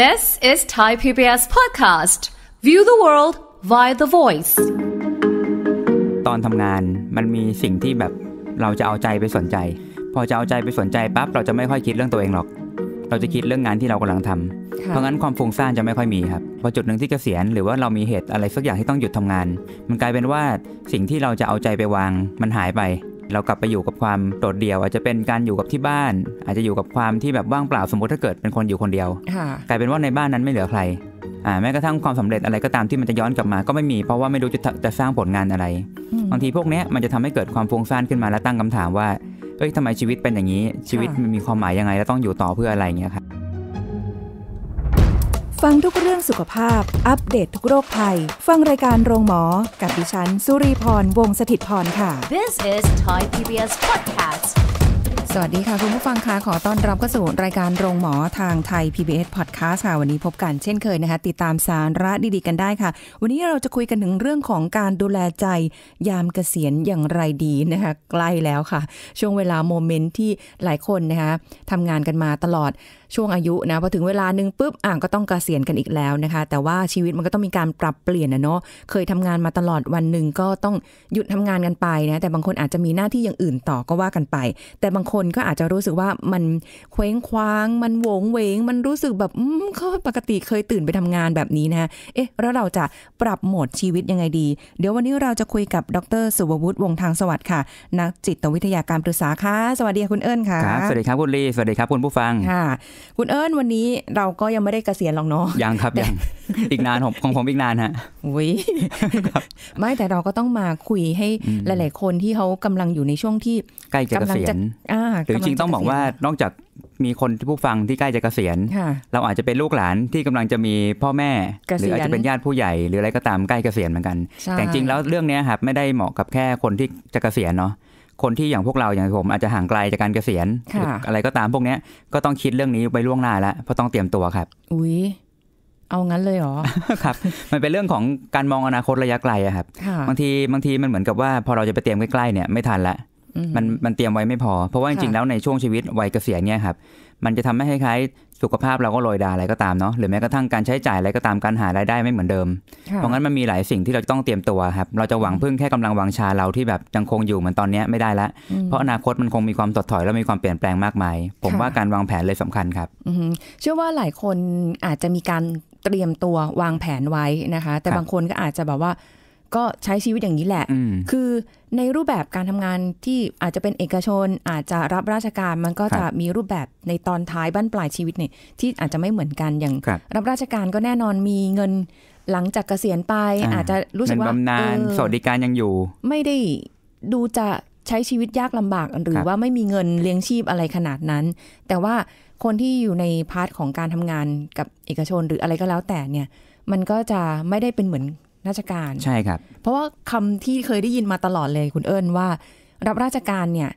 This is Thai PBS podcast. View the world via the voice. ตอนทำงานมันมีสิ่งที่แบบเราจะเอาใจไปสนใจ พอจะเอาใจไปสนใจปั๊บเราจะไม่ค่อยคิดเรื่องตัวเองหรอก เราจะคิดเรื่องงานที่เรากำลังทำเพราะงั้นความฟุ้งซ่านจะไม่ค่อยมีครับ พอจุดหนึ่งที่เกษียณหรือว่าเรามีเหตุอะไรสักอย่างที่ต้องหยุดทำงาน มันกลายเป็นว่าสิ่งที่เราจะเอาใจไปวาง มันหายไปเรากลับไปอยู่กับความโดดเดี่ยวอาจจะเป็นการอยู่กับที่บ้าน อาจจะอยู่กับความที่แบบว่างเปล่าสมมติถ้าเกิดเป็นคนอยู่คนเดียวกลายเป็นว่าในบ้านนั้นไม่เหลือใครอ่าแม้กระทั่งความสำเร็จอะไรก็ตามที่มันจะย้อนกลับมาก็ไม่มีเพราะว่าไม่รู้จะจะสร้างผลงานอะไรบางทีพวกนี้มันจะทำให้เกิดความฟุ้งซ่านขึ้นมาและตั้งคำถามว่าเอ้ยทำไมชีวิตเป็นอย่างนี้ ชีวิตมันมีความหมายยังไง แล้วต้องอยู่ต่อเพื่ออะไรเงี้ยครับฟังทุกเรื่องสุขภาพ อัปเดตททุกโรคภัย ฟังรายการโรงหมอกับดิฉันสุรีพรวงศิตพรค่ะ This is Thai PBS podcast สวัสดีค่ะ คุณผู้ฟังคะขอต้อนรับเข้าสู่รายการโรงหมอทางไทย PBS Podcast ค่ะวันนี้พบกันเช่นเคยนะคะติดตามสาระดีๆกันได้ค่ะ วันนี้เราจะคุยกันถึงเรื่องของการดูแลใจ ยามเกษียณอย่างไรดีนะคะใกล้แล้วค่ะ ช่วงเวลาโมเมนต์ที่หลายคนนะคะทำงานกันมาตลอดช่วงอายุนะพอถึงเวลานึงปุ๊บอ่างก็ต้องกเกษียณกันอีกแล้วนะคะ แต่ว่าชีวิตมันก็ต้องมีการปรับเปลี่ยนนะเนาะเคยทำงานมาตลอดวันหนึ่งก็ต้องหยุดทำงานกันไปนะแต่บางคนอาจจะมีหน้าที่อย่างอื่นต่อก็ว่ากันไป แต่บางคนก็อาจจะรู้สึกว่ามันเคว้งคว้างมันโวงเวงมันรู้สึกแบบอืมเขาปกติเคยตื่นไปทำงานแบบนี้นะเอ๊ะ แล้วเราจะปรับโหมดชีวิตยังไงดี เดี๋ยววันนี้เราจะคุยกับดรสุวัตวงทางสวัสดิ์ค่ะ นักจิตวิทยาการปรึกษาค่ะสวัสดีคุณเอิญค่ะครับสวัสดีครับคุณลีสวัสดีครับคุณผู้ฟังค่ะคุณเอิญวันนี้เราก็ยังไม่ได้เกษียณหรอกเนาะยังครับยังอีกนานของผมอีกนานฮะอุ้ยไม่แต่เราก็ต้องมาคุยให้หลายๆคนที่เขากำลังอยู่ในช่วงที่ใกล้จะเกษียณหรือจริงต้องบอกว่านอกจากมีคนที่ผู้ฟังที่ใกล้จะเกษียณเราอาจจะเป็นลูกหลานที่กำลังจะมีพ่อแม่หรืออาจจะเป็นญาติผู้ใหญ่หรืออะไรก็ตามใกล้เกษียณเหมือนกัน แต่จริงแล้วเรื่องนี้ครับไม่ได้เหมาะกับแค่คนที่จะเกษียณเนาะคนที่อย่างพวกเราอย่างผมอาจจะห่างไกลจากการเกษียณอะไรก็ตามพวกเนี้ยก็ต้องคิดเรื่องนี้ไปล่วงหน้าแล้วเพราะต้องเตรียมตัวครับอุ้ยเอางั้นเลยเหรอครับ มันเป็นเรื่องของการมองอนาคตระยะไกลอะครับบางทีบางทีมันเหมือนกับว่าพอเราจะไปเตรียมใกล้ๆเนี่ย ไม่ทันละมันมันเตรียมไว้ไม่พอ เพราะว่าจริงๆแล้วในช่วงชีวิตวัยเกษียณเนี่ยครับ มันจะทำให้คล้ายสุขภาพเราก็ลอยดาอะไรก็ตามเนาะหรือแม้กระทั่งการใช้จ่ายอะไรก็ตามการหารายได้ไม่เหมือนเดิม เพราะงั้นมันมีหลายสิ่งที่เราต้องเตรียมตัวครับเราจะหวังพึ่งแค่กำลังวังชาเราที่แบบยังคงอยู่เหมือนตอนนี้ไม่ได้ละเพราะอนาคตมันคงมีความตดถอยและมีความเปลี่ยนแปลงมากมายผมว่าการวางแผนเลยสำคัญครับเชื่อว่าหลายคนอาจจะมีการเตรียมตัววางแผนไว้นะคะ แต่บางคนก็อาจจะแบบว่าก็ใช้ชีวิตอย่างนี้แหละ คือในรูปแบบการทำงานที่อาจจะเป็นเอกชน อาจจะรับราชการมันก็จะมีรูปแบบในตอนท้ายบ้านปลายชีวิตเนี่ยที่อาจจะไม่เหมือนกันอย่างรับราชการก็แน่นอนมีเงินหลังจากเกษียณไป อาจจะรู้สึกว่าบำนาญสวัสดิการยังอยู่ ไม่ได้ดูจะใช้ชีวิตยากลำบากหรือว่าไม่มีเงินเลี้ยงชีพอะไรขนาดนั้น แต่ว่าคนที่อยู่ในพาร์ทของการทำงานกับเอกชนหรืออะไรก็แล้ว แต่เนี่ยมันก็จะไม่ได้เป็นเหมือนราชการใช่ครับ เพราะว่าคำที่เคยได้ยินมาตลอดเลย คุณเอิญว่ารับราชการเนี่ย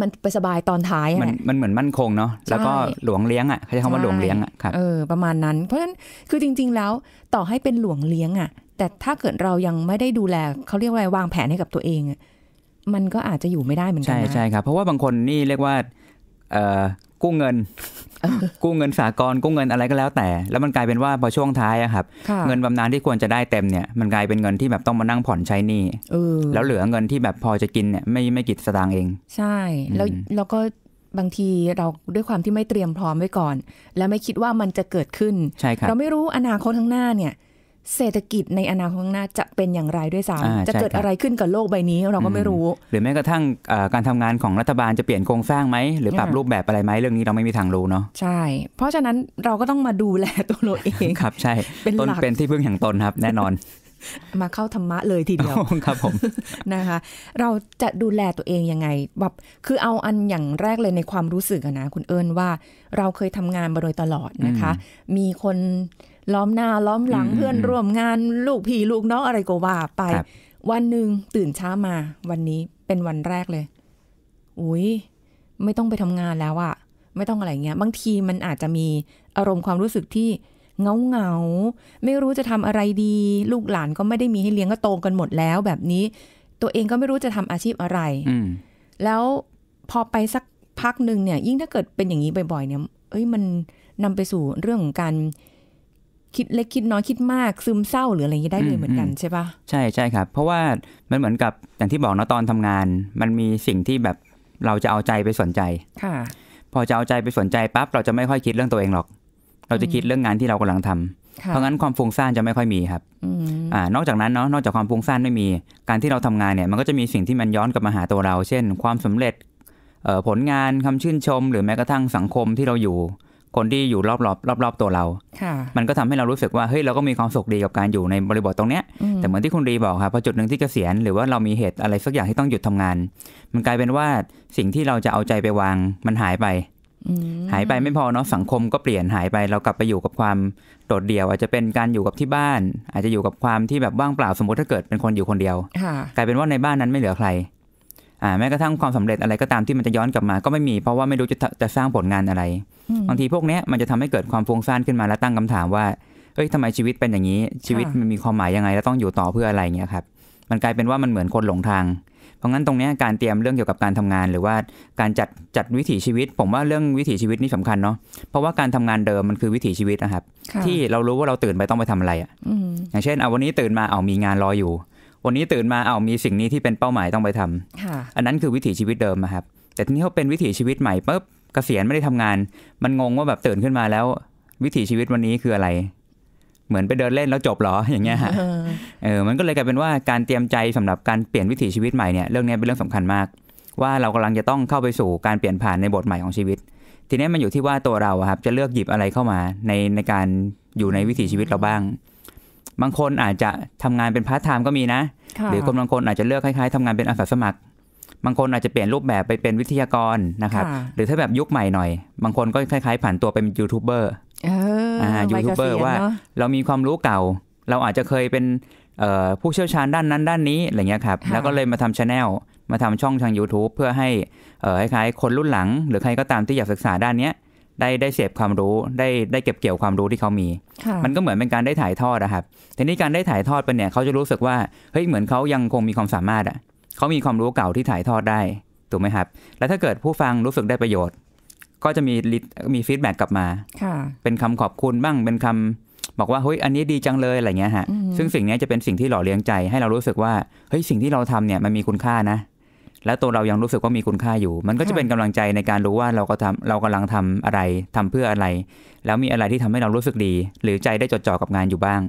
มันไปสบายตอนท้ายมันมันเหมือนมั่นคงเนาะแล้วก็หลวงเลี้ยงอ่ะเขาใช้คำว่าหลวงเลี้ยงอ่ะครับเออประมาณนั้น เพราะฉะนั้นคือจริง ๆ แล้วต่อให้เป็นหลวงเลี้ยง อ่ะ แต่ถ้าเกิดเรายังไม่ได้ดูแลเขาเรียกว่าวางแผนให้กับตัวเองมันก็อาจจะอยู่ไม่ได้เหมือนกันใช่ใช่ครับ เพราะว่าบางคนนี่เรียกว่าเออกู้เงินกู้เงินสากลกู้เงินอะไรก็แล้วแต่ แล้วมันกลายเป็นว่าพอช่วงท้ายอะครับเงินบำนาญที่ควรจะได้เต็มเนี่ยมันกลายเป็นเงินที่แบบต้องมานั่งผ่อนใช้หนี้แล้วเหลือเงินที่แบบพอจะกินเนี่ยไม่ไม่กี่สตางค์เอง ใช่แล้วแล้วก็บางทีเราด้วยความที่ไม่เตรียมพร้อมไว้ก่อน และไม่คิดว่ามันจะเกิดขึ้นรเราไม่รู้อนาคตข้างหน้าเนี่ยเศรษฐกิจในอนาคตข้างหน้าจะเป็นอย่างไรด้วยซ้ำจะเกิดอะไรขึ้นกับโลกใบนี้เราก็ไม่รู้ หรือแม้กระทั่งการทำงานของรัฐบาล จะเปลี่ยนโครงสร้างไหม หรือปรับรูปแบบอะไรไหมเรื่องนี้เราไม่มีทางรู้เนาะใช่ เพราะฉะนั้นเราก็ต้องมาดูแลตัวเราเองครับ ใช่ เป็นตนเป็นที่พึ่งแห่งตนครับ แน่นอน มาเข้าธรรมะเลยทีเดียวครับผมนะคะ เราจะดูแลตัวเองยังไงแบบคือเอาอันอย่างแรกเลยในความรู้สึกนะคุณเอิญว่า เราเคยทำงานมาโดยตลอดนะคะ มีคนล้อมหน้า ล้อมหลังเพื่อนร่วมงาน ลูกพี่ลูกน้องอะไรก็ว่าไป วันหนึ่งตื่นเช้ามา วันนี้เป็นวันแรกเลย อุ้ยไม่ต้องไปทำงานแล้วอะไม่ต้องอะไรเงี้ยบางทีมันอาจจะมีอารมณ์ความรู้สึกที่เงาเงาไม่รู้จะทำอะไรดี ลูกหลานก็ไม่ได้มีให้เลี้ยงก็โตกันหมดแล้วแบบนี้ ตัวเองก็ไม่รู้จะทำอาชีพอะไรแล้วพอไปสักพักหนึ่งเนี่ย ยิ่งถ้าเกิดเป็นอย่างนี้บ่อยๆเนี่ยเอ้ยมันนำไปสู่เรื่องของการคิดเล็กคิดน้อยคิดมากซึมเศร้าหรืออะไรอย่างนี้ได้เลยเหมือนกันใช่ปะใช่ใช่ครับ เพราะว่ามันเหมือนกับอย่างที่บอกนะตอนทำงาน มันมีสิ่งที่แบบเราจะเอาใจไปสนใจค่ะพอจะเอาใจไปสนใจปั๊บเราจะไม่ค่อยคิดเรื่องตัวเองหรอก เราจะคิดเรื่องงานที่เรากำลังทำ เพราะงั้นความฟุ้งซ่านจะไม่ค่อยมีครับอ่านอกจากนั้นเนาะนอกจากความฟุ้งซ่านไม่มีการที่เราทำงานเนี่ย มันก็จะมีสิ่งที่มันย้อนกลับมาหาตัวเรา เช่น ความสำเร็จผลงานคำชื่นชม หรือแม้กระทั่งสังคมที่เราอยู่คนที่อยู่รอบรอบรอบรอบตัวเรา มันก็ทำให้เรารู้สึกว่าเฮ้ยเราก็มีความสุขดีกับการอยู่ในบริบทตรงเนี้ยแต่เหมือนที่คุณรีบอกครับพอจุดหนึ่งที่เกษียณหรือว่าเรามีเหตุอะไรสักอย่างที่ต้องหยุดทำงาน มันกลายเป็นว่าสิ่งที่เราจะเอาใจไปวางมันหายไป หายไปไม่พอเนาะสังคมก็เปลี่ยนหายไป เรากลับไปอยู่กับความโดดเดี่ยวอาจจะเป็นการอยู่กับที่บ้าน อาจจะอยู่กับความที่แบบว่างเปล่าสมมติถ้า เกิดเป็นคนอยู่คนเดียว กลายเป็นว่าในบ้านนั้นไม่เหลือใครอ่าแม้กระทั่งความสำเร็จอะไรก็ตามที่มันจะย้อนกลับมาก็ไม่มี เพราะว่าไม่รู้จะจะสร้างผลงานอะไรบางทีพวกนี้มันจะทำให้เกิดความฟุ้งซ่านขึ้นมาและตั้งคำถามว่าเอ้ยทำไมชีวิตเป็นอย่างนี้ ชีวิตมันมีความหมายยังไง แล้วต้องอยู่ต่อเพื่ออะไรเงี้ยครับมันกลายเป็นว่ามันเหมือนคนหลงทาง เพราะงั้นตรงนี้การเตรียมเรื่องเกี่ยวกับการทำงานหรือว่าการจัดจัดวิถีชีวิต ผมว่าเรื่องวิถีชีวิตนี่สำคัญเนาะเพราะว่าการทำงานเดิมมันคือวิถีชีวิตนะครับ ที่เรารู้ว่าเราตื่นไปต้องไปทำอะไรอ่ะอย่างเช่นเอาวันนี้ตื่นมาเอามีงานรออยู่วันนี้ตื่นมาเอามีสิ่งนี้ที่เป็นเป้าหมายต้องไปทำอันนั้นคือวิถีชีวิตเดิมนะครับ แต่ทีนี้เขาเป็นวิถีชีวิตใหม่ปุ๊บเกษียณไม่ได้ทำงานมันงงว่าแบบตื่นขึ้นมาแล้ว วิถีชีวิตวันนี้คืออะไร เหมือนไปเดินเล่นแล้วจบหรออย่างเงี้ยเออมันก็เลยกลายเป็นว่าการเตรียมใจสำหรับการเปลี่ยนวิถีชีวิตใหม่เนี่ยเรื่องนี้เป็นเรื่องสำคัญมาก ว่าเรากำลังจะต้องเข้าไปสู่การเปลี่ยนผ่านในบทใหม่ของชีวิต ทีนี้มันอยู่ที่ว่าตัวเราครับจะเลือกหยิบอะไรเข้ามาในในการอยู่ในวิถีชีวิตเราบ้างบางคนอาจจะทำงานเป็นพาร์ทไทม์ก็มีนะ หรือคนบางคนอาจจะเลือกคล้ายๆทำงานเป็นอาสาสมัคร บางคนอาจจะเปลี่ยนรูปแบบไปเป็นวิทยากรนะครับ หรือถ้าแบบยุคใหม่หน่อย บางคนก็คล้ายๆผ่านตัวเป็นยูทูบเบอร์ยูทูบเบอร์ว่าเรามีความรู้เก่า เราอาจจะเคยเป็นผู้เชี่ยวชาญด้านนั้นด้านนี้อะไรเงี้ยครับ แล้วก็เลยมาทำชาแนล มาทำช่องทาง YouTube เพื่อให้คล้ายๆ คนรุ่นหลัง หรือใครก็ตามที่อยากศึกษาด้านเนี้ยได้ได้เสพความรู้ได้ได้เก็บเกี่ยวความรู้ที่เขามี มันก็เหมือนเป็นการได้ถ่ายทอดนะครับทีนี้การได้ถ่ายทอดไปเนี่ยเขาจะรู้สึกว่าเฮ้ยเหมือนเขายังคงมีความสามารถอ่ะเขามีความรู้เก่าที่ถ่ายทอดได้ถูกไหมครับ แล้วถ้าเกิดผู้ฟังรู้สึกได้ประโยชน์ ก็จะมีมีฟีดแบ็กกลับมาเป็นคำขอบคุณบ้างเป็นคำบอกว่าเฮ้ยอันนี้ดีจังเลยอะไรเงี้ยฮะซึ่งสิ่งนี้จะเป็นสิ่งที่หล่อเลี้ยงใจให้เรารู้สึกว่าเฮ้ยสิ่งที่เราทำเนี่ยมันมีคุณค่านะแล้วตัวเรายังรู้สึกว่ามีคุณค่าอยู่ มันก็จะเป็นกำลังใจในการรู้ว่าเราก็ทำเรากำลังทำอะไรทำเพื่ออะไร แล้วมีอะไรที่ทำให้เรารู้สึกดี หรือใจได้จดจ่อกับงานอยู่บ้าง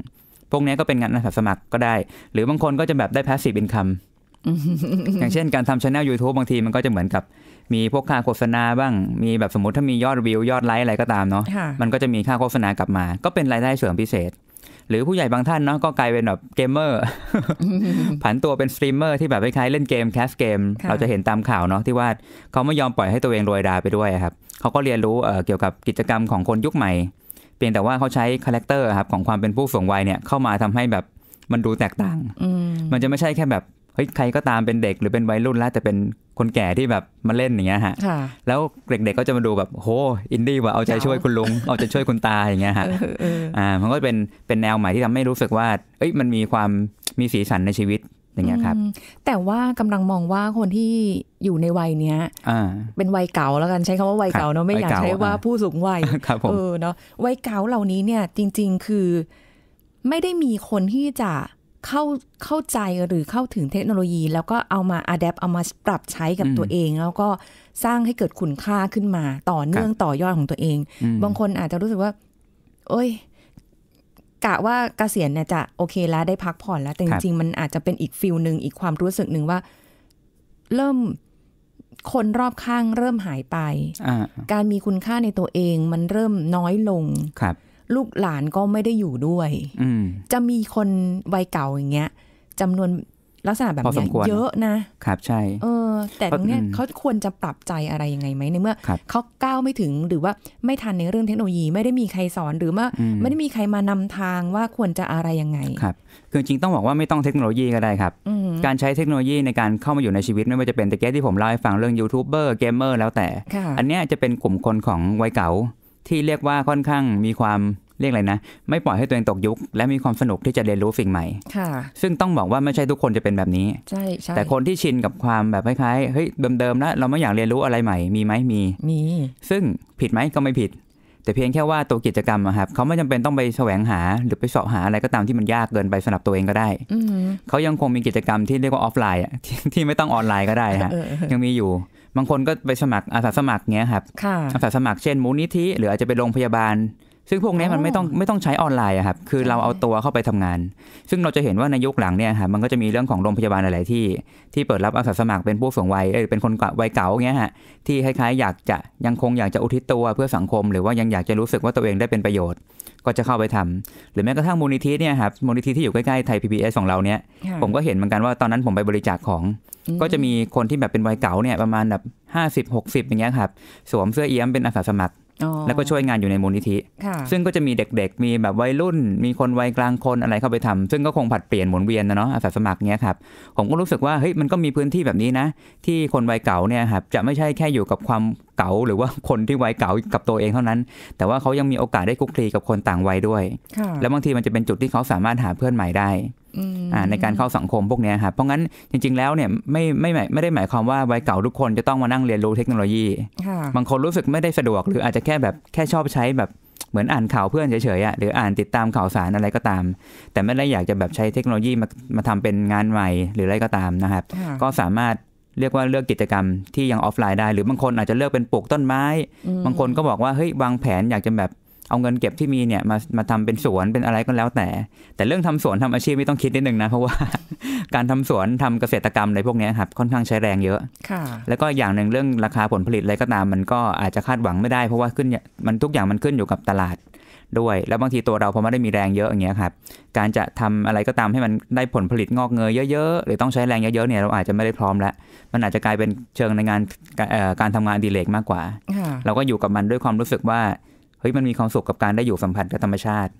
พวกนี้ก็เป็นงานอาสาสมัครก็ได้ หรือบางคนก็จะแบบได้ passive income อย่างเช่นการทำช anel YouTube บางทีมันก็จะเหมือนกับมีพวกค่าโฆษณาบ้าง มีแบบสมมติถ้ามียอดวิวยอดไลค์อะไรก็ตามเนาะ มันก็จะมีค่าโฆษณากลับมา ก็เป็นรายได้เสริมพิเศษหรือผู้ใหญ่บางท่านเนาะก็กลายเป็นแบบเกมเมอร์ ผันตัวเป็นสตรีมเมอร์ที่แบบคล้ายเล่นเกม แคสเกม เราจะเห็นตามข่าวเนาะที่ว่าเขาไม่ยอมปล่อยให้ตัวเองรวยดาไปด้วยครับ เขาก็เรียนรู้เกี่ยวกับกิจกรรมของคนยุคใหม่เพียงแต่ว่าเขาใช้คาแรคเตอร์ครับของความเป็นผู้สูงวัยเนี่ย เข้ามาทำให้แบบมันดูแตกต่างมันจะไม่ใช่แค่แบบเฮ้ยใครก็ตามเป็นเด็กหรือเป็นวัยรุ่นแล้วแต่เป็นคนแก่ที่แบบมาเล่น อย่างเงี้ยฮะแล้วเด็กๆก็จะมาดูแบบโหอินดี้ว่ะเอาใจช่วยคุณลุง เอาใจช่วยคุณตาอย่างเงี้ยฮะอ่ามันก็เป็นเป็นแนวใหม่ที่ทำให้รู้สึกว่า เอ้ย มันมีความมีสีสันในชีวิตอย่างเงี้ยครับ แต่ว่ากำลังมองว่าคนที่อยู่ในวัยเนี้ยเป็นวัยเก่าแล้วกันใช้คำว่าวัยเก่าเนาะไม่อยากใช้ว่าผู้สูงวัยเออเนาะวัยเก่าเหล่านี้เนี่ย จริง ๆ คือไม่ได้มีคนที่จะเข้าเข้าใจหรือเข้าถึงเทคโนโลยี แล้วก็เอามาอัดแอปเอามาปรับใช้กับตัวเอง แล้วก็สร้างให้เกิดคุณค่าขึ้นมาต่อเนื่องต่อยอดของตัวเอง บางคนอาจจะรู้สึกว่า โอ้ย กะว่าเกษียณเนี่ยจะโอเคแล้ว ได้พักผ่อนแล้ว แต่จริงๆ มันอาจจะเป็นอีกฟิลหนึ่งอีกความรู้สึกหนึ่งว่า เริ่มคนรอบข้างเริ่มหายไป การมีคุณค่าในตัวเองมันเริ่มน้อยลงครับลูกหลานก็ไม่ได้อยู่ด้วยจะมีคนวัยเก่าอย่างเงี้ยจำนวนลักษณะแบบนี้เยอะนะ ครับ ใช่ เออ แต่ตรงเนี้ยเขาควรจะปรับใจอะไรยังไงไหมในเมื่อเขาก้าวไม่ถึง หรือว่าไม่ทันในเรื่องเทคโนโลยีไม่ได้มีใครสอนหรือว่าไม่ได้มีใครมานำทางว่าควรจะอะไรยังไง ครับ คือจริงต้องบอกว่าไม่ต้องเทคโนโลยีก็ได้ครับ การใช้เทคโนโลยีในการเข้ามาอยู่ในชีวิตไม่ว่าจะเป็นแต่แก๊ที่ผมเล่าให้ฟังเรื่องยูทูบเบอร์เกมเมอร์แล้วแต่ อันเนี้ยจะเป็นกลุ่มคนของวัยเก่าที่เรียกว่าค่อนข้างมีความเรียกอะไรนะไม่ปล่อยให้ตัวเองตกยุคและมีความสนุกที่จะเรียนรู้สิ่งใหม่ ค่ะ ซึ่งต้องบอกว่าไม่ใช่ทุกคนจะเป็นแบบนี้ ใช่ใชแต่คนที่ชินกับความแบบคล้ายๆเฮ้ยเดิมๆแล้วเราไม่อยากเรียนรู้อะไรใหม่ มีไหมมีมี ซึ่งผิดไหมก็ไม่ผิด แต่เพียงแค่ว่าตัวกิจกรรมครับเขาไม่จำเป็นต้องไปแสวงหาหรือไปสอบหาอะไรก็ตามที่มันยากเกินไปสำหรับตัวเองก็ได้เขายังคงมีกิจกรรม ที่เรียกว่าออฟไลน์ ที่ไม่ต้องออนไลน์ก็ได้ฮะยังมีอยู่บางคนก็ไปสมัครอาสาสมัครเงี้ยครับอาสาสมัครเช่นมูลนิธิหรืออาจจะไปโรงพยาบาล ซึ่งพวกนี้มันไม่ต้องไม่ต้องใช้ออนไลน์ครับคือเราเอาตัวเข้าไปทำงาน ซึ่งเราจะเห็นว่าในยุคหลังเนี่ยครับมันก็จะมีเรื่องของโรงพยาบาลหลายที่ ที่เปิดรับอาสาสมัครเป็นผู้สูงวัยเป็นคนวัยเก่าเงี้ยฮะที่คล้ายๆอยากจะยังคงอยากจะอุทิศตัวเพื่อสังคม หรือว่ายังอยากจะรู้สึกว่าตัวเองได้เป็นประโยชน์ ก็จะเข้าไปทำหรือแม้กระทั่งมูลนิธิเนี่ยครับมูลนิธิที่อยู่ใกล้ๆไทยพีบีเอสของเราเนี่ยผมก็เห็นเหมือนกันว่าตอนนั้นผมไปบริจาคของก็จะมีคนที่แบบเป็นวัยเก่าเนี่ยประมาณแบบห้าสิบหกสิบอย่างเงี้ยครับสวมเสื้อเอี๊ยมเป็นอาสาสมัคร แล้วก็ช่วยงานอยู่ในมูลนิธิ ซึ่งก็จะมีเด็กๆ มีแบบวัยรุ่น มีคนวัยกลางคนอะไรเข้าไปทำ ซึ่งก็คงผัดเปลี่ยนหมุนเวียนนะเนาะอาสาสมัครเนี้ยครับผมก็รู้สึกว่าเฮ้ยมันก็มีพื้นที่แบบนี้นะ ที่คนวัยเก่าเนี่ยครับจะไม่ใช่แค่อยู่กับความเก่าหรือว่าคนที่วัยเก่ากับตัวเองเท่านั้น แต่ว่าเขายังมีโอกาสได้คุกคีกับคนต่างวัยด้วย แล้วบางทีมันจะเป็นจุดที่เขาสามารถหาเพื่อนใหม่ได้ในการเข้าสังคมพวกนี้ครับเพราะงั้นจริงๆแล้วเนี่ยไม่ไม่ไม่ได้หมายความว่าวัยเก่าทุกคนจะต้องมานั่งเรียนรู้เทคโนโลยี บางคนรู้สึกไม่ได้สะดวก หรืออาจจะแค่แบบแค่ชอบใช้แบบเหมือนอ่านข่าวเพื่อนเฉยๆอ่ะหรืออ่านติดตามข่าวสารอะไรก็ตาม แต่ไม่ได้อยากจะแบบใช้เทคโนโลยีมามาทำเป็นงานใหม่ หรืออะไรก็ตามนะครับ ก็สามารถเรียกว่าเลือกกิจกรรม ที่ยังออฟไลน์ได้ หรือบางคนอาจจะเลือกเป็นปลูกต้นไม้ บางคนก็บอกว่าเฮ้ยวางแผนอยากจะแบบเอาเงินเก็บที่มีเนี่ยมามาทำเป็นสวนเป็นอะไรก็แล้วแต่ แต่เรื่องทำสวนทำอาชีพไม่ต้องคิดนิดนึงนะ เพราะว่า การทำสวนทำเกษตรกรรมอะไรพวกนี้ครับค่อนข้างใช้แรงเยอะค่ะ แล้วก็อย่างหนึ่งเรื่องราคาผลผลิตอะไรก็ตามมันก็อาจจะคาดหวังไม่ได้เพราะว่าขึ้นมันทุกอย่างมันขึ้นอยู่กับตลาดด้วย แล้วบางทีตัวเราพอไม่ได้มีแรงเยอะอย่างเงี้ยครับการจะทำอะไรก็ตามให้มันได้ผลผลิตงอกเงยเยอะ ๆ หรือต้องใช้แรงเยอะๆเนี่ยเราอาจจะไม่ได้พร้อมแล้วมันอาจจะกลายเป็นเชิงในงานการทำงานดีเลกมากกว่าเราก็อยู่กับมันด้วยความรู้สึกว่าฮ้ยมันมีความสุขกับการได้อยู่สัมผัสกับธรรมชาติ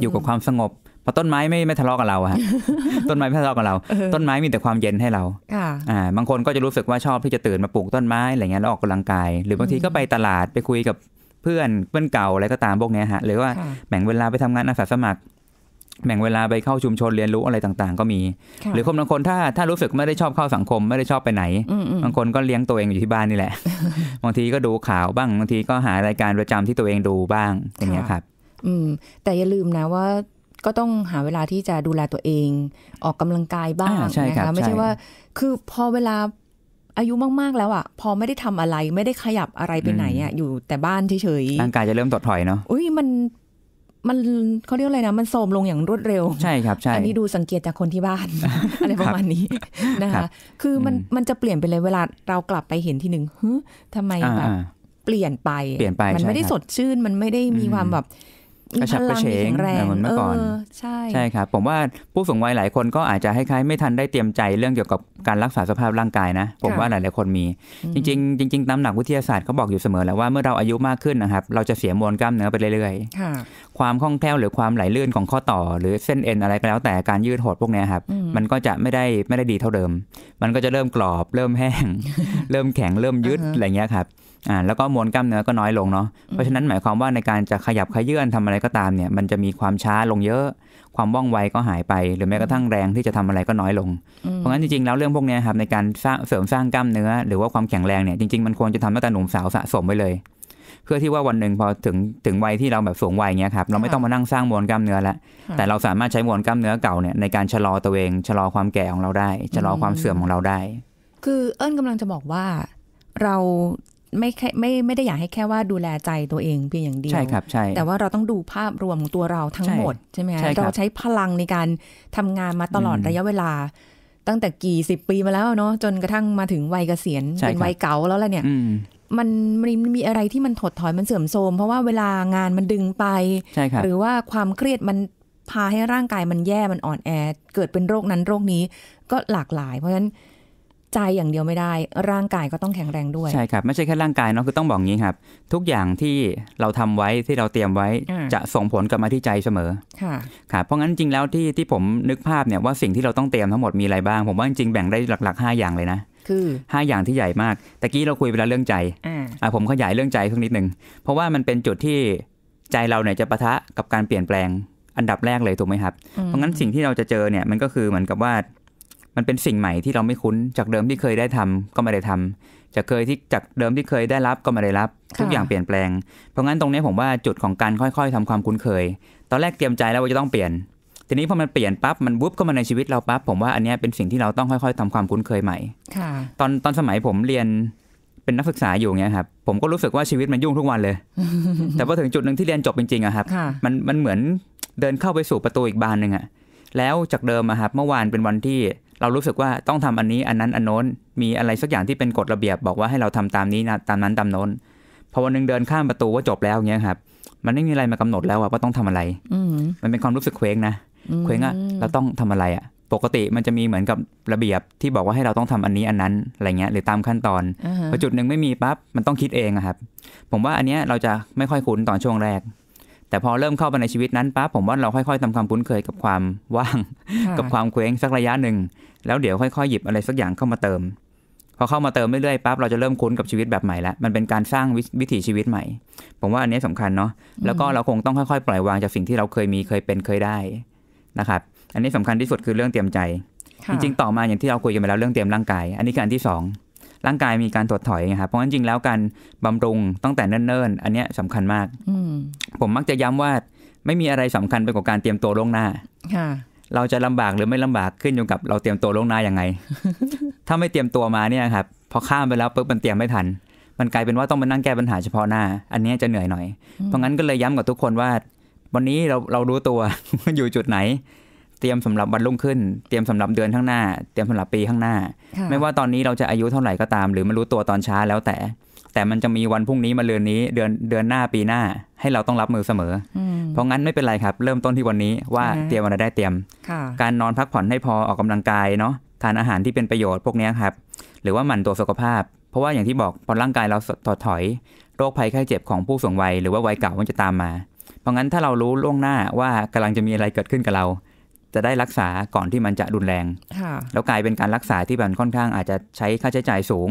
อยู่กับความสงบเพราะต้นไม้ไม่ไม่ทะเลาะกับเราฮะต้นไม้ไม่ทะเลาะกับเรา ต้นไม้มีแต่ความเย็นให้เราอ่าบางคนก็จะรู้สึกว่าชอบที่จะตื่นมาปลูกต้นไม้อะไรเงี้ยแล้วออกกำลังกาย หรือบางทีก็ไปตลาดไปคุยกับเพื่อนเพื่อนเก่าอะไรก็ตามพวกนี้ฮะหรือว่าแบ่งเวลาไปทำงานอาสาสมัครแบ่งเวลาไปเข้าชุมชนเรียนรู้อะไรต่างๆก็มี หรือบางคนถ้าถ้ารู้สึกไม่ได้ชอบเข้าสังคมไม่ได้ชอบไปไหน บางคนก็เลี้ยงตัวเองอยู่ที่บ้านนี่แหละ บางทีก็ดูข่าวบ้าง บางทีก็หารายการประจำที่ตัวเองดูบ้างอย่างเงี้ยครับ อืม แต่อย่าลืมนะว่า ก็ต้องหาเวลาที่จะดูแลตัวเองออกกำลังกายบ้างนะคะไม่ใช่ว่าคือพอเวลาอายุมากๆแล้วอ่ะพอไม่ได้ทำอะไรไม่ได้ขยับอะไรไปไหนอ่ะอยู่แต่บ้านเฉยๆร่างกายจะเริ่มตดถอยเนาะอุ้ยมันมันเขาเรียกอะไรนะ มันโทมลงอย่างรวดเร็ว ใช่ครับ ใช่ อันนี้ดูสังเกตจากคนที่บ้าน อะไรประมาณนี้นะคะ คือมันมันจะเปลี่ยนไปเลยเวลาเรากลับไปเห็นทีหนึ่งเฮ้ยทำไมแบบเปลี่ยนไป มันไม่ได้สดชื่น มันไม่ได้มีความแบบกระชับกระเฉงเหมือนเมื่อก่อนใช่ใช่ครับ ผมว่าผู้สูงวัยหลายคนก็อาจจะคล้ายๆไม่ทันได้เตรียมใจเรื่องเกี่ยวกับการรักษาสภาพร่างกายนะ ผมว่าหลายๆคนมีจริง ๆ จริงๆตามหลักวิทยาศาสตร์เขาบอกอยู่เสมอแล้วว่าเมื่อเราอายุมากขึ้นนะครับ เราจะเสียมวลกล้ามเนื้อไปเรื่อยๆความคล่องแคล่วหรือความไหลลื่นของข้อต่อ หรือเส้นเอ็นอะไรก็แล้ว แต่การยืดหดพวกนี้ครับ มันก็จะไม่ได้ไม่ได้ดีเท่าเดิม มันก็จะเริ่มกรอบ เริ่มแห้ง เริ่มแข็งเริ่มยืดอะไรเงี้ยครับอ่าแล้วก็มวลกล้ามเนื้อก็น้อยลงเนาะเพราะฉะนั้นหมายความว่าในการจะขยับขยื่นทำอะไรก็ตามเนี่ย มันจะมีความช้าลงเยอะ ความว่องไวก็หายไป หรือแม้กระทั่งแรงที่จะทำอะไรก็น้อยลงเพราะงั้นจริงๆ แล้วเรื่องพวกนี้ครับในการสร้างเสริมสร้างกล้ามเนื้อ หรือว่าความแข็งแรงเนี่ย จริงๆ มันควรจะทำตั้งแต่หนุ่มสาวสะสมไปเลย เพื่อที่ว่าวันหนึ่งพอถึงถึงวัยที่เราแบบสูงวัยเงี้ยครับเราไม่ต้องมานั่งสร้างมวลกล้ามเนื้อละแต่เราสามารถใช้มวลกล้ามเนื้อเก่าเนี่ยในการชะลอตัวเองชะลอความแก่ของเราได้ชะลอความเสื่อมของเราได้ คือเอิญกำลังจะบอกว่าเราไม่แค่ไม่ไม่ได้อยากให้แค่ว่าดูแลใจตัวเองเพียงอย่างเดียวใช่ครับใช่แต่ว่าเราต้องดูภาพรวมของตัวเราทั้งหมด ใช่ไหมเราใช้พลังในการทำงานมาตลอดระยะเวลาตั้งแต่กี่สิบปีมาแล้วเนาะจนกระทั่งมาถึงวัยเกษียณเป็นวัยเก่าแล้วล่ะเนี่ยมันมันมีอะไรที่มันถดถอยมันเสื่อมโทรมเพราะว่าเวลางานมันดึงไป หรือว่าความเครียดมันพาให้ร่างกายมันแย่มันอ่อนแอเกิดเป็นโรคนั้นโรคนี้ ก็หลากหลายเพราะฉะนั้นใจอย่างเดียวไม่ได้ร่างกายก็ต้องแข็งแรงด้วย ใช่ครับไม่ใช่แค่ร่างกายเนาะคือต้องบอกงี้ครับ ทุกอย่างที่เราทำไว้ที่เราเตรียมไว้จะส่งผลกลับมาที่ใจเสมอ ค่ะคับเพราะงั้นจริงแล้วที่ที่ผมนึกภาพเนี่ยว่าสิ่งที่เราต้องเตรียมทั้งหมดมีอะไรบ้างผมว่าจริงแบ่งได้หลักๆ 5 อย่างเลยนะคือ5อย่างที่ใหญ่มากแต่กี้เราคุยไปแล้วเรื่องใจอ่าผมขยายเรื่องใจสักนิดหนึ่งเพราะว่ามันเป็นจุดที่ใจเราเนี่ยจะปะทะกับการเปลี่ยนแปลง อันดับแรกเลยถูกไหมครับ เพราะงั้นสิ่งที่เราจะเจอเนี่ยมันก็คือเหมือนกับว่ามันเป็นสิ่งใหม่ที่เราไม่คุ้นจากเดิมที่เคยได้ทำก็ไม่ได้ทำจากเคยที่จากเดิมที่เคยได้รับก็ไม่ได้รับ ทุกอย่างเปลี่ยนแปลง เพราะงั้นตรงนี้ผมว่าจุดของการค่อย ๆ ทำความคุ้นเคย ตอนแรกเตรียมใจแล้วว่าจะต้องเปลี่ยน ทีนี้พอมันเปลี่ยนปั๊บมันวุบเข้ามาในชีวิตเราปั๊บผมว่าอันนี้เป็นสิ่งที่เราต้องค่อยๆ ทำความคุ้นเคยใหม่ตอนตอนสมัยผมเรียนเป็นนักศึกษาอยู่เงี้ยครับผมก็รู้สึกว่าชีวิตมันยุ่งทุกวันเลย แต่พอถึงจุดหนึ่งที่เรียนจบจริงๆอะครับมันมันเหมือนเดินเข้าไปสู่ประตูอีกบานหนึ่งอะแล้วจากเดิมอะครับเมื่อวานเป็นวันที่เรารู้สึกว่าต้องทำอันนี้อันนั้น อันโน้นมีอะไรสักอย่างที่เป็นกฎระเบียบบอกว่าให้เราทำตามนี้นะตามนั้นตามโน้นพอวันนึงเดินข้ามประตูว่าจบแล้วเงี้ยครับ มันไม่มีอะไรมากำหนดแล้วว่าต้องทำอะไรมันเป็นความรู้สึกเคว้งนะเคว้งอะเราต้องทำอะไรอะปกติมันจะมีเหมือนกับระเบียบที่บอกว่าให้เราต้องทำอันนี้อันนั้นอะไรเงี้ยหรือตามขั้นตอนพอจุดหนึ่งไม่มีปั๊บมันต้องคิดเองครับ ผมว่าอันเนี้ยเราจะไม่ค่อยคุ้นตอนช่วงแรกแต่พอเริ่มเข้าไปในชีวิตนั้นปั๊บผมว่าเราค่อยๆ ทำความคุ้นเคยกับความว่างกับความเคว้งสักระยะหนึ่ง แล้วเดี๋ยวค่อยๆ หยิบอะไรสักอย่างเข้ามาเติม พอเข้ามาเติมเรื่อยๆปั๊บเราจะเริ่มคุ้นกับชีวิตแบบใหม่ละมันเป็นการสร้างวิถีชีวิตใหม่ ผมว่าอันนี้สำคัญเนาะแล้วก็เราคงต้องค่อยๆปล่อยวางจากสิ่งที่เราเคยมีเคยเป็นเคยได้นะครับอันนี้สำคัญที่สุดคือเรื่องเตรียมใจ จริง ๆ ต่อมาอย่างที่เราคุยกันไปแล้วเรื่องเตรียมร่างกาย อันนี้คืออันที่สองร่างกายมีการถดถอยครับ เพราะฉะนั้นจริงแล้วการบำรุงตั้งแต่เนิ่น ๆ อันนี้สสำคัญมาก ผมมักจะย้ำว่าไม่มีอะไรสำคัญไปกว่าการเตรียมตัวล่วงหน้า เราจะลำบากหรือไม่ลำบากขึ้นอยู่กับเราเตรียมตัวล่วงหน้ายังไง ถ้าไม่เตรียมตัวมาเนี่ยครับพอข้ามไปแล้วปุ๊บมันเตรียมไม่ทัน มันกลายเป็นว่าต้องมานั่งแก้ปัญหาเฉพาะหน้า อันนี้จะเหนื่อยหน่อย เพราะงั้นก็เลยย้ำกับทุกคนว่า วันนี้เราเรารู้ตัวอยู่จุดไหนเตรียมสำหรับวันรุ่งขึ้น เตรียมสำหรับเดือนข้างหน้า เตรียมสำหรับปีข้างหน้า ไม่ว่าตอนนี้เราจะอายุเท่าไหร่ก็ตาม หรือไม่รู้ตัวตอนช้าแล้วแต่ แต่มันจะมีวันพรุ่งนี้มาเรือนนี้ เดือนเดือนหน้าปีหน้า ให้เราต้องรับมือเสมอ เพราะงั้นไม่เป็นไรครับ เริ่มต้นที่วันนี้ว่าเตรียมอะไรได้เตรียม การนอนพักผ่อนให้พอออกกำลังกายเนาะ ทานอาหารที่เป็นประโยชน์พวกนี้ครับ หรือว่าหมั่นตัวสุขภาพ เพราะว่าอย่างที่บอกพอร่างกายเราถดถอย โรคภัยไข้เจ็บของผู้สูงวัยหรือว่าวัยเก่ามันจะตามมา เพราะงั้นถ้าเรารู้ล่วงหน้าว่ากำลังจะมีอะไรเกิดขึ้นกับเราจะได้รักษาก่อนที่มันจะรุนแรง แล้วกลายเป็นการรักษาที่มันค่อนข้างอาจจะใช้ค่าใช้จ่ายสูง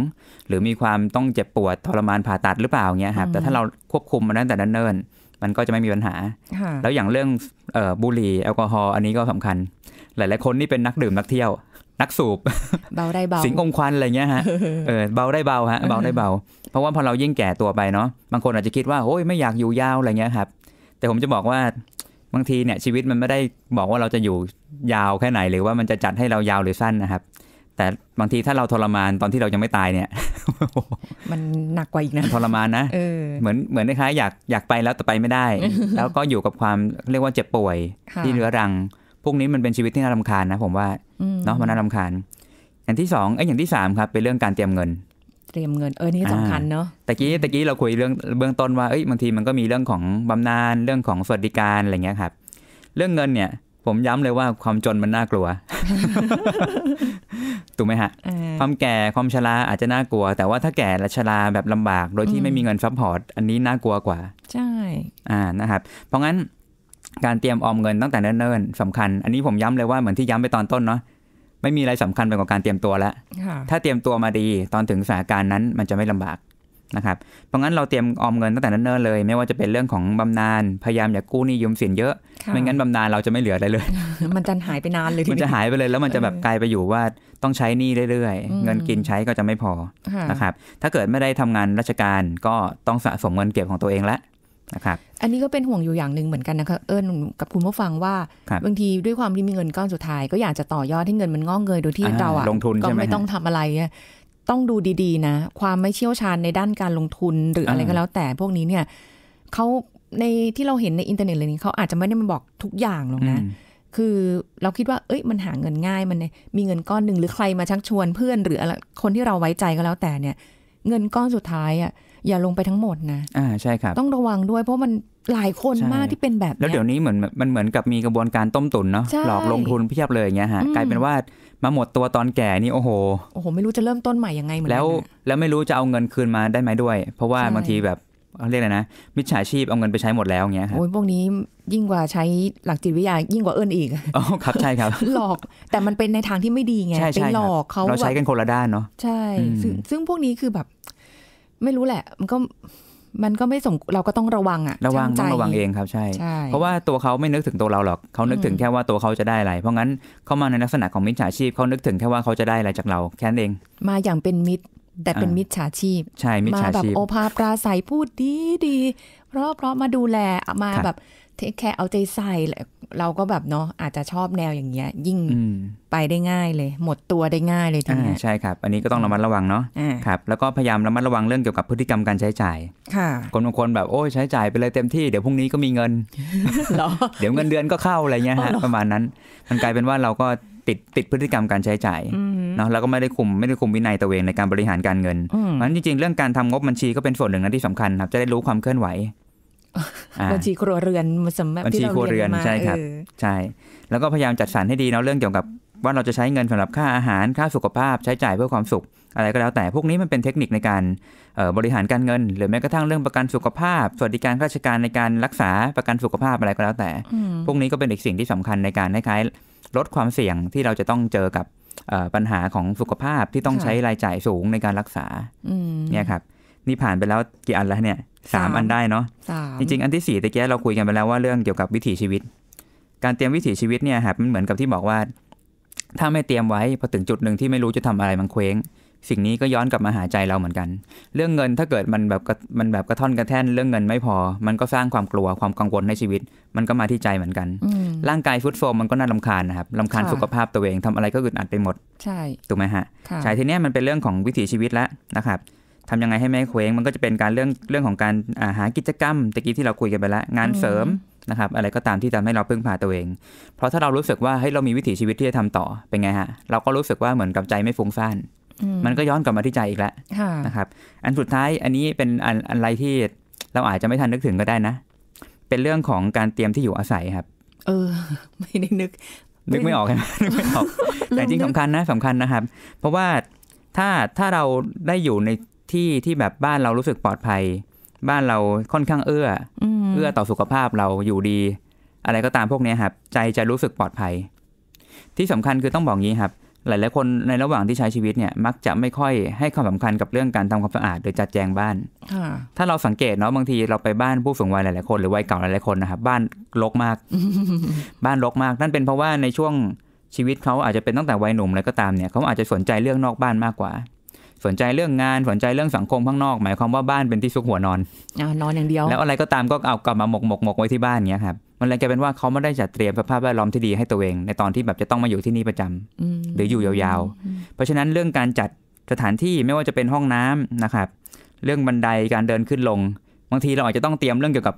หรือมีความต้องเจ็บปวดทรมานผ่าตัดหรือเปล่าเงี้ยครับแต่ถ้าเราควบคุมมันตั้งแต่เนิ่นมันก็จะไม่มีปัญหา แล้วอย่างเรื่องบุหรี่แอลกอฮอล์อันนี้ก็สำคัญ หลายๆคนนี่เป็นนักดื่มนักเที่ยว นักสูบ เบาได้เบา สิงองควันอะไรเงี้ยฮะเออเบาได้เบาฮะเบาได้เบา เพราะว่าพอเรายิ่งแก่ตัวไปเนาะ บางคนอาจจะคิดว่าโอ้ยไม่อยากอยู่ยาวอะไรเงี้ยครับแต่ผมจะบอกว่าบางทีเนี่ยชีวิตมันไม่ได้บอกว่าเราจะอยู่ยาวแค่ไหนหรือว่ามันจะจัดให้เรายาวหรือสั้นนะครับ แต่บางทีถ้าเราทรมานตอนที่เรายังไม่ตายเนี่ย มันหนักกว่าอีกนะทรมานนะเหมือนเหมือนคล้ายอยากอยากไปแล้วแต่ไปไม่ได้แล้วก็อยู่กับความเรียกว่าเจ็บป่วย ที่เรื้อรังพวกนี้มันเป็นชีวิตที่น่ารำคาญนะ ผมว่าเนาะมันน่ารำคาญอย่างที่สองไอ้อย่างที่สามครับ เป็นเรื่องการเตรียมเงินเตรียมเงินเออนี่สำคัญเนาะแต่กี้แต่กี้เราคุยเรื่องเบื้องต้นว่าเอ้ยบางทีมันก็มีเรื่องของบำนาญเรื่องของสวัสดิการอะไรเงี้ยครับ เรื่องเงินเนี่ย ผมย้ำเลยว่าความจนมันน่ากลัวถูกไหมฮะความแก่ความชราอาจจะน่ากลัว แต่ว่าถ้าแก่และชราแบบลำบาก โดยที่ไม่มีเงินซัพพอร์ตอันนี้น่ากลัวกว่า ใช่อ่านะครับเพราะงั้นการเตรียมออมเงินตั้งแต่เนิ่นๆสำคัญอันนี้ผมย้ำเลยว่าเหมือนที่ย้ำไปตอนต้นเนาะไม่มีอะไรสำคัญไปกว่าการเตรียมตัวแล้ว ถ้าเตรียมตัวมาดี ตอนถึงสถานการณ์นั้นมันจะไม่ลำบากนะครับ เพราะงั้นเราเตรียมออมเงินตั้งแต่นั้นเนิ่นเลย ไม่ว่าจะเป็นเรื่องของบำนาญ พยายามอย่ากู้นี่ยืมสินเยอะ ไม่งั้นบำนาญเราจะไม่เหลืออะไรเลย มันจะหายไปนานเลยมันจะหายไปเลยแล้วมันจะแบบกลายไปอยู่ว่าต้องใช้หนี้เรื่อยๆ เงินกินใช้ก็จะไม่พอนะครับ ถ้าเกิดไม่ได้ทำงานราชการก็ต้องสะสมเงินเก็บของตัวเองละนะครับอันนี้ก็เป็นห่วงอยู่อย่างหนึ่งเหมือนกันนะคะ เอิญกับคุณผู้ฟังว่า บางทีด้วยความที่มีเงินก้อนสุดท้าย ก็อยากจะต่อยอดให้เงินมันงอกเงยโดยที่เราอ่ะก็ไม่ต้องทำอะไรต้องดูดีๆนะ ความไม่เชี่ยวชาญในด้านการลงทุนหรืออะไรก็แล้ว แต่พวกนี้เนี่ยเขาในที่เราเห็นในอินเทอร์เน็ตเลยนี้เขาอาจจะไม่ได้มาบอกทุกอย่างหรอกนะ คือเราคิดว่าเอ้ยมันหาเงินง่าย มันมีเงินก้อนหนึ่งหรือใครมาชักชวนเพื่อนหรืออะไรคนที่เราไว้ใจก็แล้วแต่เนี่ย เงินก้อนสุดท้ายอ่ะอย่าลงไปทั้งหมดนะ อ่าใช่ครับ ต้องระวังด้วยเพราะมันหลายคนมากที่เป็นแบบนี้แล้วเดี๋ยวนี้เหมือนมันเหมือนกับมีกระบวนการต้มตุ๋นเนาะ หลอกลงทุนเพียบเลยอย่างเงี้ยฮะกลายเป็นว่ามาหมดตัวตอนแก่นี่โอ้โห โอ้โหไม่รู้จะเริ่มต้นใหม่ยังไงเหมือนแล้ว แล้วไม่รู้จะเอาเงินคืนมาได้ไหมด้วย เพราะว่าบางทีแบบเขาเรียกอะไรนะมิจฉาชีพเอาเงินไปใช้หมดแล้วเงี้ยครับโอ้ยพวกนี้ยิ่งกว่าใช้หลักจิตวิทยายิ่งกว่าเอิญอีกอ๋อครับใช่ครับ หลอกแต่มันเป็นในทางที่ไม่ดีไง เปหลอกเขาเราใช้กันคนละด้านเนาะใช่ ซึ่งพวกนี้คือแบบไม่รู้แหละ มันก็มันก็ไม่สมเราก็ต้องระวังอะระวังต้องระวังเองครับใช่ เพราะว่าตัวเขาไม่นึกถึงตัวเราหรอกเขานึกถึงแค่ว่าตัวเขาจะได้อะไร เพราะงั้นเขามาในลักษณะของมิจฉาชีพเขานึกถึงแค่ว่าเขาจะได้อะไรจากเรา แค่นั้นเอง มาอย่างเป็นมิตร แต่เป็นมิจฉาชีพใช่มิจฉาชีพมาแบบโอภาปราศัยพูดดีดีเพราะเพราะมาดูแลมาแบบแค่เอาใจใส่เราก็แบบเนาะอาจจะชอบแนวอย่างเงี้ยยิ่งไปได้ง่ายเลย หมดตัวได้ง่ายเลยทีนี้ใช่ครับ อันนี้ก็ต้องระมัดระวังเนาะครับแล้วก็พยายามระมัดระวังเรื่องเกี่ยวกับพฤติกรรมการใช้จ่ายค่ะ คนบางคนแบบโอ้ยใช้จ่ายไปเลยเต็มที่เดี๋ยวพรุ่งนี้ก็มีเงินเดี๋ยวเงินเดือนก็เข้าอะไรเงี้ยฮะประมาณนั้นมันกลายเป็นว่าเราก็ติดติดพฤติกรรมการใช้จ่ายเนาะแล้วก็ไม่ได้คุมไม่ได้คุมวินัยตัวเองในการบริหารการเงินเพราะฉะนั้นจริงๆเรื่องการทำงบบัญชีก็เป็นส่วนหนึ่งนะที่สำคัญครับจะได้รู้ความเคลื่อนไหวบัญชีครัวเรือนสำหรับบัญชีครัวเรือนใช่ครับใช่แล้วก็พยายามจัดสรรให้ดีเนาะเรื่องเกี่ยวกับว่าเราจะใช้เงินสำหรับค่าอาหารค่าสุขภาพ ใช้จ่ายเพื่อความสุข อะไรก็แล้ว แต่พวกนี้มันเป็นเทคนิคในการบริหารการเงิน หรือแม้กระทั่งเรื่องประกันสุขภาพ สวัสดิการราชการในการรักษาประกันสุขภาพอะไรก็แล้ว แต่พวกนี้ก็เป็นอีกสิ่งที่สำคัญในการคล้ายๆลดความเสี่ยงที่เราจะต้องเจอกับปัญหาของสุขภาพที่ต้องใช้รายจ่ายสูงในการรักษาเนี่ยครับนี่ผ่านไปแล้วกี่อันแล้วเนี่ยสามอันได้เนาะจริงจริงอันที่สี่ตะเกียเราคุยกันไปแล้วว่าเรื่องเกี่ยวกับวิถีชีวิต การเตรียมวิถีชีวิตเนี่ยครับมันเหมือนกับที่บอกว่า ถ้าไม่เตรียมไว้พอถึงจุดหนึ่งที่ไม่รู้จะทำอะไรมันเคว้งสิ่งนี้ก็ย้อนกลับมาหาใจเราเหมือนกัน เรื่องเงินถ้าเกิดมันแบบมันแบบกระท่อนกระแท่นเรื่องเงินไม่พอ มันก็สร้างความกลัวความกังวลในชีวิต มันก็มาที่ใจเหมือนกันร่างกายฟุตโฟมมันก็น่าลำคาญนะครับลำคาญสุขภาพตัวเองทำอะไรก็อึดอัดไปหมด ใช่ถูกไหมฮะใช่ทีนี้มันเป็นเรื่องของวิถีชีวิตแล้วนะครับทำยังไงให้ไม่เคว้งมันก็จะเป็นการเรื่องเรื่องของการาหากิจกรรมตะกี้ที่เราคุยกันไปแล้ว งานเสริมนะครับ อะไรก็ตามที่ทำให้เราพึ่งพาตัวเอง เพราะถ้าเรารู้สึกว่าให้เรามีวิถีชีวิตที่จะทำต่อเป็นไงฮะ เราก็รู้สึกว่าเหมือนกับใจไม่ฟุ้งซ่าน มันก็ย้อนกลับมาที่ใจอีกแล้วนะครับ อันสุดท้ายอันนี้เป็นอันอะไรที่เราอาจจะไม่ทันนึกถึงก็ได้นะ เป็นเรื่องของการเตรียมที่อยู่อาศัยครับ เออไม่ได้นึกนึกไม่ออกใช่ไหมนึกไม่ออกแต่จริงสำคัญนะ สำคัญนะครับ เพราะว่าถ้าถ้าเราได้อยู่ในที่ที่แบบบ้านเรารู้สึกปลอดภัย บ้านเราค่อนข้างเอื้อเอื้อต่อสุขภาพเราอยู่ดี อะไรก็ตามพวกนี้ครับใจจะรู้สึกปลอดภัย ที่สำคัญคือต้องบอกงี้ครับ หลาย ๆคนในระหว่างที่ใช้ชีวิตเนี่ยมักจะไม่ค่อยให้ความสำคัญกับเรื่องการทำความสะอาด หรือจัดแจงบ้านถ้าเราสังเกตเนาะบางทีเราไปบ้านผู้สูงวัยหลายๆคนหรือวัยเก่าหลายๆคนนะครับบ้านรกมาก บ้านรกมาก นั่นเป็นเพราะว่าในช่วงชีวิตเขาอาจจะเป็นตั้งแต่วัยหนุ่มอะไรก็ตามเนี่ยเขาอาจจะสนใจเรื่องนอกบ้านมากกว่าสนใจเรื่องงาน สนใจเรื่องสังคมข้างนอกหมายความว่าบ้านเป็นที่ซุกหัวนอนอนอนอย่างเดียว แล้วอะไรก็ตามก็เอากลับมาหมกหมกหมกไว้ที่บ้านเงี้ยครับมันเลยกลายเป็นว่าเขาไม่ได้จัดเตรียมสภาพแวดล้อมที่ดีให้ตัวเอง ในตอนที่แบบจะต้องมาอยู่ที่นี่ประจำ หรืออยู่ยาวๆ เพราะฉะนั้นเรื่องการจัดสถานที่ไม่ว่าจะเป็นห้องน้ำนะครับเรื่องบันไดการเดินขึ้นลงบางทีเราอาจจะต้องเตรียมเรื่องเกี่ยวกับ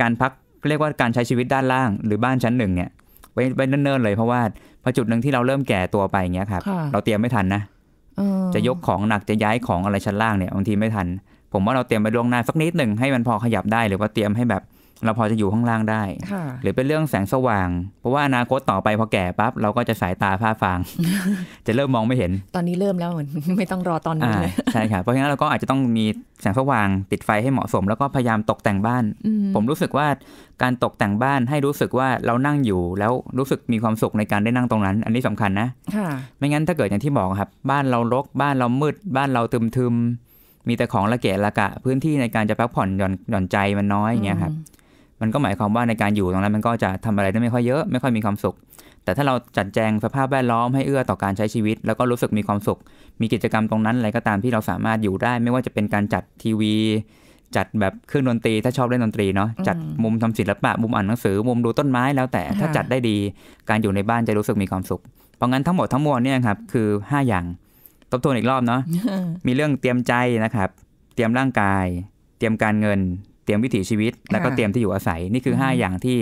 การพักเรียกว่าการใช้ชีวิตด้านล่าง หรือบ้านชั้นหนึ่งเนี่ยไว้ไว้เนิ่นๆ เลย เพราะว่าพอจุดหนึ่งที่เราเริ่มแก่ตัวไปเงี้ยครับเราเตรียมไม่ทันนะจะยกของหนักจะย้ายของอะไรชั้นล่างเนี่ย บางทีไม่ทัน ผมว่าเราเตรียมไปล่วงหน้า สักนิดหนึ่งให้มันพอขยับได้หรือว่าเตรียมให้แบบเราพอจะอยู่ข้างล่างได้ หรือเป็นเรื่องแสงสว่าง เพราะว่าอนาคตต่อไปพอแก่ปั๊บ เราก็จะสายตาผ้าฟาง จะเริ่มมองไม่เห็น ตอนนี้เริ่มแล้วเหมือนไม่ต้องรอตอนนี้เลยใช่ค่ะ เพราะฉะนั้นเราก็อาจจะต้องมีแสงสว่างติดไฟให้เหมาะสม แล้วก็พยายามตกแต่งบ้าน ผมรู้สึกว่าการตกแต่งบ้านให้รู้สึกว่าเรานั่งอยู่แล้วรู้สึกมีความสุขในการได้นั่งตรงนั้น อันนี้สำคัญนะไม่งั้นถ้าเกิดอย่างที่บอกครับ บ้านเรารกบ้านเรามืด บ้านเราตึมๆมมีแต่ของละเกะละกะ พื้นที่ในการจะพักผ่อนหย่อนหย่อนใจมันน้อยอย่างเงี้ยครับมันก็หมายความว่าในการอยู่ตรงนั้นมันก็จะทำอะไรได้ไม่ค่อยเยอะไม่ค่อยมีความสุข แต่ถ้าเราจัดแจงสภาพแวดล้อมให้เอื้อต่อการใช้ชีวิต แล้วก็รู้สึกมีความสุข มีกิจกรรมตรงนั้นอะไรก็ตามที่เราสามารถอยู่ได้ไม่ว่าจะเป็นการจัดทีวี จัดแบบเครื่องดนตรี ถ้าชอบเล่นดนตรีเนาะจัดมุมทำศิลปะมุมอ่านหนังสือมุมดูต้นไม้แล้ว แต่ถ้าจัดได้ดีการอยู่ในบ้านจะรู้สึกมีความสุขเพราะงั้นทั้งหมดทั้งมวลเนี่ยครับคือ5อย่างตบทวนอีกรอบเนาะมีเรื่องเตรียมใจนะครับ เตรียมร่างกาย เตรียมการเงินรียมวิถีชีวิตแล้วก็เตรียมที่อยู่อาศัยนี่คือ 5 อย่างที่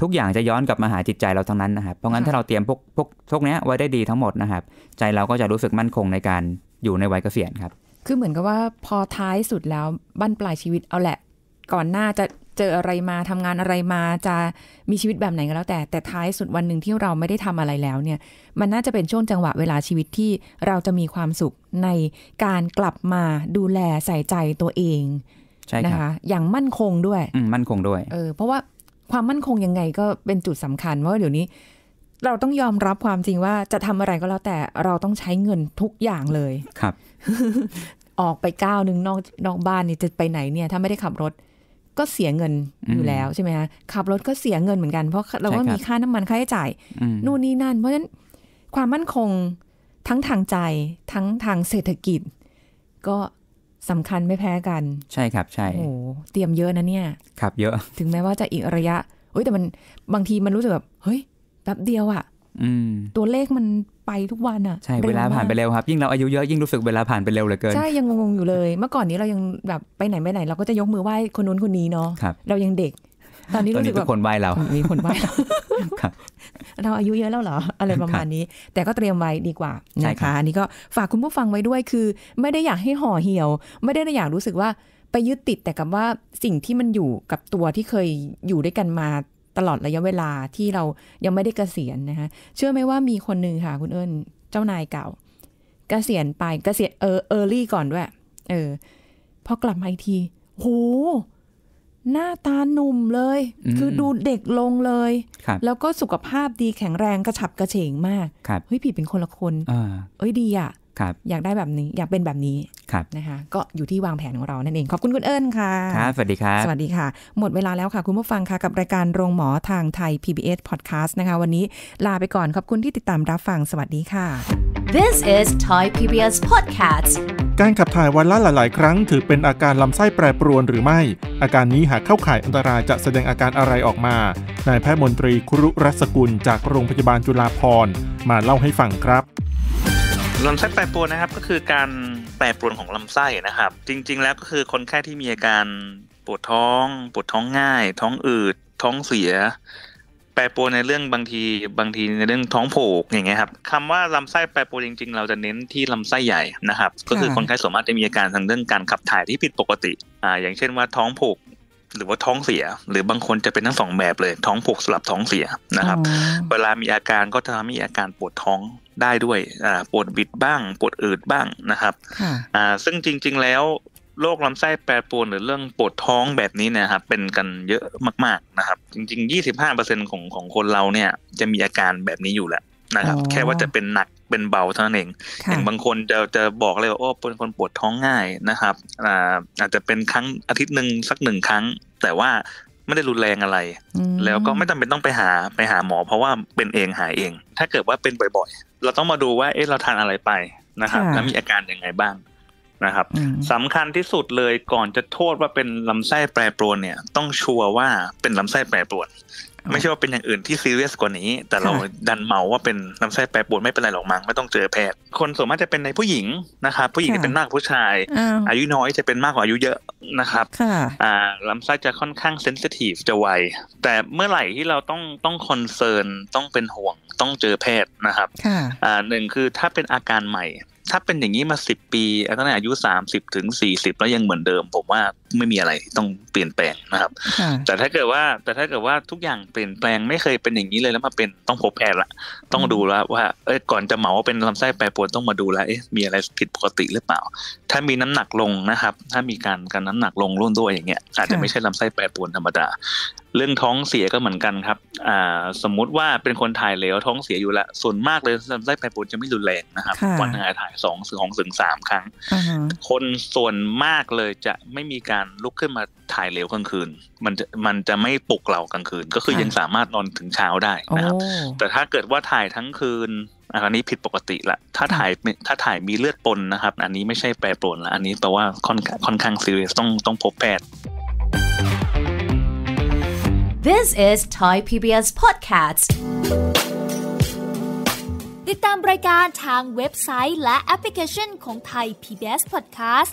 ทุกอย่างจะย้อนกลับมาหาจิตใจเราทั้งนั้นนะครับ เพราะงั้น ถ้าเราเตรียมพวกพวกพวกนี้ไว้ได้ดีทั้งหมดนะครับ ใจเราก็จะรู้สึกมั่นคงในการอยู่ในวัยเกษียณครับ คือเหมือนกับว่าพอท้ายสุดแล้วบั้นปลายชีวิตเอาแหละก่อนหน้าจะเจออะไรมาทำงานอะไรมาจะมีชีวิตแบบไหนก็แล้วแต่แต่ท้ายสุดวันหนึ่งที่เราไม่ได้ทำอะไรแล้วเนี่ย มันน่าจะเป็นช่วงจังหวะเวลาชีวิตที่เราจะมีความสุขในการกลับมาดูแลใส่ใจตัวเองใช่นะคะอย่างมั่นคงด้วย มั่นคงด้วย เออ เพราะว่าความมั่นคงยังไงก็เป็นจุดสำคัญเพราะเดี๋ยวนี้ เราต้องยอมรับความจริงว่าจะทำอะไรก็แล้วแต่เราต้องใช้เงินทุกอย่างเลย ครับ ออกไปก้าวนึงนอกนอกบ้านนี่จะไปไหนเนี่ย ถ้าไม่ได้ขับรถก็เสียเงินอยู่แล้วใช่ไหมคะขับรถก็เสียเงินเหมือนกันเพราะเราก็มีค่าน้ำมันค่าใช้จ่ายนู่นนี่นั่น เพราะฉะนั้นความมั่นคงทั้งทางใจทั้งทางเศรษฐกิจ ก็สำคัญไม่แพ้กันใช่ครับ ใช่โอ้เตรียมเยอะนะเนี่ย ครับ เยอะ ถึงแม้ว่าจะอีกระยะเฮ้ยแต่มันบางทีมันรู้สึกแบบเฮ้ยแป๊บเดียวอะตัวเลขมันไปทุกวันอะใช่ เวลาผ่านไปเร็วครับยิ่งเราอายุเยอะยิ่งรู้สึกเวลาผ่านไปเร็วเหลือเกินใช่ยังงงอยู่เลย เมื่อก่อนนี้เรายังแบบไปไหนไปไหน เราก็จะยกมือไหว้คนนู้นคนนี้เนาะเรายังเด็ก ตอนนี้รู้สึกแบบคนไหว้เรามีคนไหว้เราอายุเยอะแล้วเหรออะไรประมาณนี้แต่ก็เตรียมไว้ดีกว่านะคะอันนี้ก็ฝากคุณผู้ฟังไว้ด้วยคือไม่ได้อยากให้ห่อเหี่ยว ไม่ได้อยากรู้สึกว่าไปยึดติดแต่กับว่าสิ่งที่มันอยู่กับตัวที่เคยอยู่ด้วยกันมาตลอดระยะเวลาที่เรายังไม่ได้เกษียณนะคะเชื่อไหมว่ามีคนหนึ่งค่ะคุณเอิญเจ้านายเก่าเกษียณไปเกษียณเออเออร์ลี่ก่อนด้วยเออพอกลับมาอีกทีโหหน้าตาหนุ่มเลย คือดูเด็กลงเลย แล้วก็สุขภาพดีแข็งแรงกระฉับกระเฉงมาก เฮ้ยผีเป็นคนละคน เอ้ยดีอ่ะอยากได้แบบนี้อยากเป็นแบบนี้นะคะก็อยู่ที่วางแผนของเรานั่นเอง ขอบคุณคุณเอิญค่ะครับสวัสดีครับสวัสดีค่ะ หมดเวลาแล้วค่ะ คุณผู้ฟังค่ะกับรายการโรงหมอ ทางไทย PBS Podcast นะคะ วันนี้ลาไปก่อน ขอบคุณที่ติดตามรับฟังสวัสดีค่ะ This is Thai PBS Podcast การขับถ่ายวันละหลายๆ ครั้งถือเป็นอาการลำไส้แปรปรวนหรือไม่ อาการนี้หากเข้าข่ายอันตรายจะแสดงอาการอะไรออกมานายแพทย์มนตรีครุรัศกุล จากโรงพยาบาลจุฬาภรณ์มาเล่าให้ฟังครับลำไส้แปรปรวนนะครับ ก็คือการแปรปรวนของลำไส้นะครับ จริงๆ แล้วก็คือคนไข้ที่มีอาการปวดท้อง ปวดท้องง่าย ท้องอืด ท้องเสีย แปรปรวนในเรื่องบางทีบางทีในเรื่องท้องโผกอย่างเงี้ยครับคำว่าลำไส้แปรปรวนจริงๆ เราจะเน้นที่ลำไส้ใหญ่นะครับ ก็คือคนไข้สามารถจะมีอาการทางเรื่องการขับถ่ายที่ผิดปกติอ่าอย่างเช่นว่า ท้องผูก หรือว่าท้องเสีย หรือบางคนจะเป็นทั้งสองแบบเลย ท้องผูกสลับท้องเสียนะครับ เวลามีอาการก็จะทำให้มีอาการปวดท้องได้ด้วยอ่าปวดบิดบ้าง ปวดอืดบ้างนะครับอ่าซึ่งจริงๆ แล้วโรคลำไส้แปรปรวนหรือเรื่องปวดท้องแบบนี้นะครับเป็นกันเยอะมากๆนะครับจริงๆ25%ของของคนเราเนี่ยจะมีอาการแบบนี้อยู่แหละนะครับแค่ว่าจะเป็นหนักเป็นเบาเท่านั้นเอง อย่างบางคนจะจะบอกเลยว่าโอ้เป็นคนปวดท้องง่ายนะครับอาอาจจะเป็นครั้งอาทิตย์หนึ่งสักหนึ่งครั้ง แต่ว่าไม่ได้รุนแรงอะไร แล้วก็ไม่จาเป็นต้องไปหาไปหาหมอเพราะว่าเป็นเองหายเอง ถ้าเกิดว่าเป็นบ่อยๆ เราต้องมาดูว่า เอ๊ะ เราทานอะไรไปนะครับ แล้วมีอาการยังไงบ้างนะครับสำคัญที่สุดเลยก่อนจะโทษว่าเป็นลำไส้แปรปรวนเนี่ย ต้องชัวร์ว่าเป็นลำไส้แปรปรวนไม่ใช่ว่าเป็นอย่างอื่นที่ซีเรียสกว่านี้ แต่เราดันเมาว่าเป็นลำไส้แปรปรวนไม่เป็นไรหรอกมั้งไม่ต้องเจอแพทย์คนส่วนมากจะเป็นในผู้หญิงนะครับผู้หญิงจะเป็นมากผู้ชาย อายุน้อยจะเป็นมากกว่าอายุเยอะนะครับอ่าลำไส้จะค่อนข้างเซนซิทีฟจะไวแต่เมื่อไหร่ที่เราต้องต้องคอนเซิร์นต้องเป็นห่วง ต้องเจอแพทย์นะครับอ่าหนึ่งคือถ้าเป็นอาการใหม่ ถ้าเป็นอย่างนี้มาสิบปีตั้งแต่อายุสามสิบถึงสี่สิบแล้วยังเหมือนเดิมผมว่าไม่มีอะไรต้องเปลี่ยนแปลงนะครับแต่ถ้าเกิดว่าแต่ถ้าเกิดว่าทุกอย่างเปลี่ยนแปลงไม่เคยเป็นอย่างนี้เลยแล้วมาเป็นต้องพบแย์ละต้องดูแล้วว่าเอ้ก่อนจะเหมาเป็นลำไส้แปรปรวนต้องมาดูแล้วเอ๊ะมีอะไรผิดปกติหรือเปล่า ถ้ามีน้ำหนักลงนะครับ ถ้ามีการการน้ำหนักลงร่วมด้วยอย่างเงี้ยอาจจะไม่ใช่ลำไส้แปรปรวนธรรมดาเรื่องท้องเสียก็เหมือนกันครับอ่าสมมุติว่าเป็นคนถ่ายเหลวท้องเสียอยู่ละส่วนมากเลยลำไส้แปรปรวนจะไม่รุนแรงนะครับวันหนึ่งถ่ายสองงสองถึงสามครั้งคนส่วนมากเลยจะไม่มีการการลุกขึ้นมาถ่ายเร็วกลางคืน มันจะมันจะไม่ปลุกเรากลางคืน ก็คือยังสามารถนอนถึงเช้าได้นะครับ แต่ถ้าเกิดว่าถ่ายทั้งคืน อันนี้ผิดปกติละ ถ้าถ่ายถ้าถ่ายมีเลือดปนนะครับ อันนี้ไม่ใช่แปรปรวนละ อันนี้แปลว่าค่อนค่อนข้างซีเรียสต้องต้องพบแพทย์ This is Thai PBS Podcast ติดตามรายการทางเว็บไซต์ และแอปพลิเคชันของ Thai PBS Podcast